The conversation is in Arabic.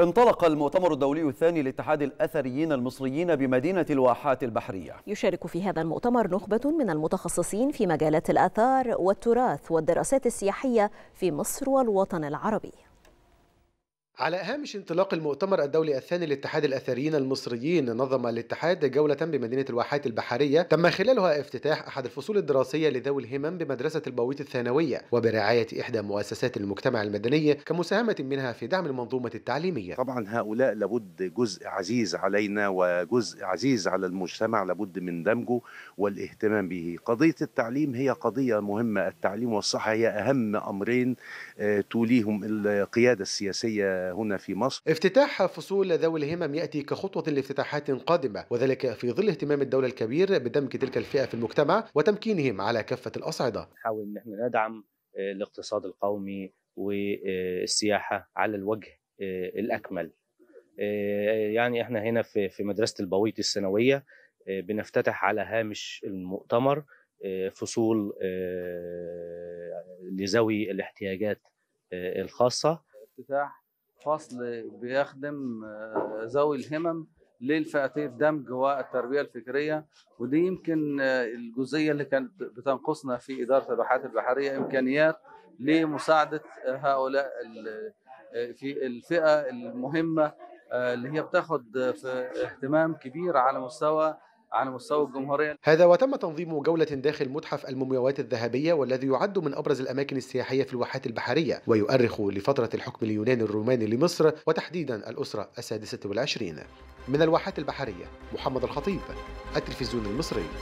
انطلق المؤتمر الدولي الثاني لاتحاد الأثريين المصريين بمدينة الواحات البحرية يشارك في هذا المؤتمر نخبة من المتخصصين في مجالات الأثار والتراث والدراسات السياحية في مصر والوطن العربي على هامش انطلاق المؤتمر الدولي الثاني لاتحاد الاثريين المصريين نظم الاتحاد جولة بمدينة الواحات البحرية تم خلالها افتتاح احد الفصول الدراسية لذوي الهمم بمدرسة البويت الثانوية وبرعاية احدى مؤسسات المجتمع المدني كمساهمة منها في دعم المنظومة التعليمية. طبعا هؤلاء لابد جزء عزيز علينا وجزء عزيز على المجتمع لابد من دمجه والاهتمام به. قضية التعليم هي قضية مهمة، التعليم والصحة هي اهم امرين آه، توليهم القيادة السياسية هنا في مصر افتتاح فصول ذوي الهمم يأتي كخطوة لافتتاحات قادمة وذلك في ظل اهتمام الدولة الكبير بدمج تلك الفئة في المجتمع وتمكينهم على كافة الأصعدة نحاول أن احنا ندعم آه، الاقتصاد القومي والسياحة على الوجه آه، الأكمل آه، يعني احنا هنا في مدرسة البويط السنوية بنفتتح على هامش المؤتمر فصول لذوي الاحتياجات الخاصة افتتاح فصل بيخدم آه، ذوي الهمم للفئتين الدمج والتربيه الفكريه ودي يمكن آه، الجزئيه اللي كانت بتنقصنا في اداره الواحات البحريه امكانيات لمساعده آه، هؤلاء في الفئه المهمه اللي هي بتاخد في اهتمام كبير على مستوى على مستوى الجمهورية هذا وتم تنظيم جولة داخل متحف المومياوات الذهبية والذي يعد من أبرز الأماكن السياحية في الواحات البحرية ويؤرخ لفترة الحكم اليوناني الروماني لمصر وتحديدا الأسرة السادسة والعشرين من الواحات البحرية محمد الخطيب التلفزيون المصري